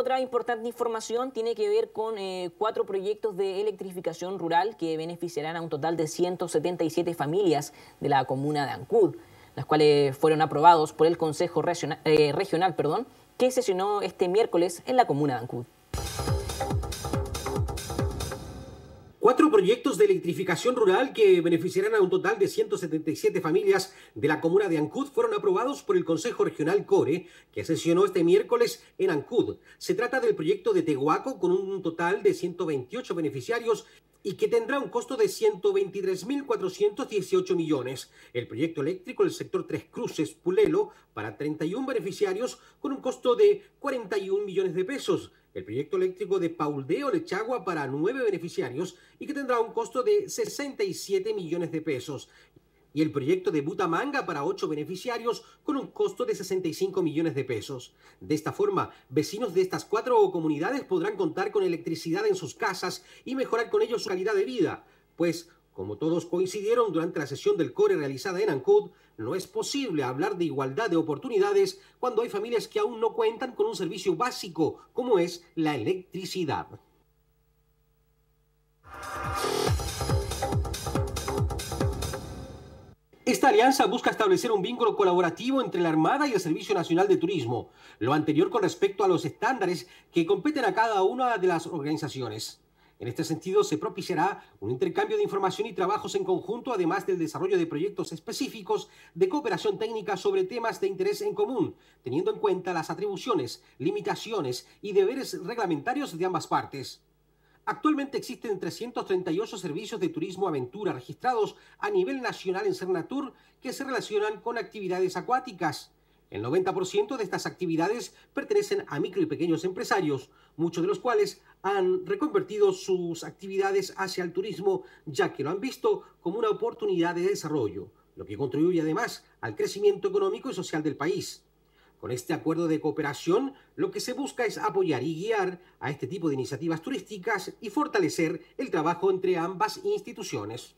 Otra importante información tiene que ver con eh, cuatro proyectos de electrificación rural que beneficiarán a un total de 177 familias de la comuna de Ancud, las cuales fueron aprobados por el Consejo eh, Regional, perdón, que sesionó este miércoles en la comuna de Ancud. Cuatro proyectos de electrificación rural que beneficiarán a un total de 177 familias de la comuna de Ancud fueron aprobados por el Consejo Regional Core, que sesionó este miércoles en Ancud. Se trata del proyecto de Tehuaco con un total de 128 beneficiarios y que tendrá un costo de 123.418 millones. El proyecto eléctrico del sector Tres Cruces Pulelo para 31 beneficiarios con un costo de 41 millones de pesos el proyecto eléctrico de Pauldeo Lechagua para nueve beneficiarios y que tendrá un costo de 67 millones de pesos. Y el proyecto de Butamanga para ocho beneficiarios con un costo de 65 millones de pesos. De esta forma, vecinos de estas cuatro comunidades podrán contar con electricidad en sus casas y mejorar con ello su calidad de vida, pues como todos coincidieron durante la sesión del CORE realizada en Ancud, no es posible hablar de igualdad de oportunidades cuando hay familias que aún no cuentan con un servicio básico como es la electricidad. Esta alianza busca establecer un vínculo colaborativo entre la Armada y el Servicio Nacional de Turismo, lo anterior con respecto a los estándares que competen a cada una de las organizaciones. En este sentido, se propiciará un intercambio de información y trabajos en conjunto, además del desarrollo de proyectos específicos de cooperación técnica sobre temas de interés en común, teniendo en cuenta las atribuciones, limitaciones y deberes reglamentarios de ambas partes. Actualmente existen 338 servicios de turismo aventura registrados a nivel nacional en Cernatur que se relacionan con actividades acuáticas. El 90% de estas actividades pertenecen a micro y pequeños empresarios, muchos de los cuales han reconvertido sus actividades hacia el turismo, ya que lo han visto como una oportunidad de desarrollo, lo que contribuye además al crecimiento económico y social del país. Con este acuerdo de cooperación, lo que se busca es apoyar y guiar a este tipo de iniciativas turísticas y fortalecer el trabajo entre ambas instituciones.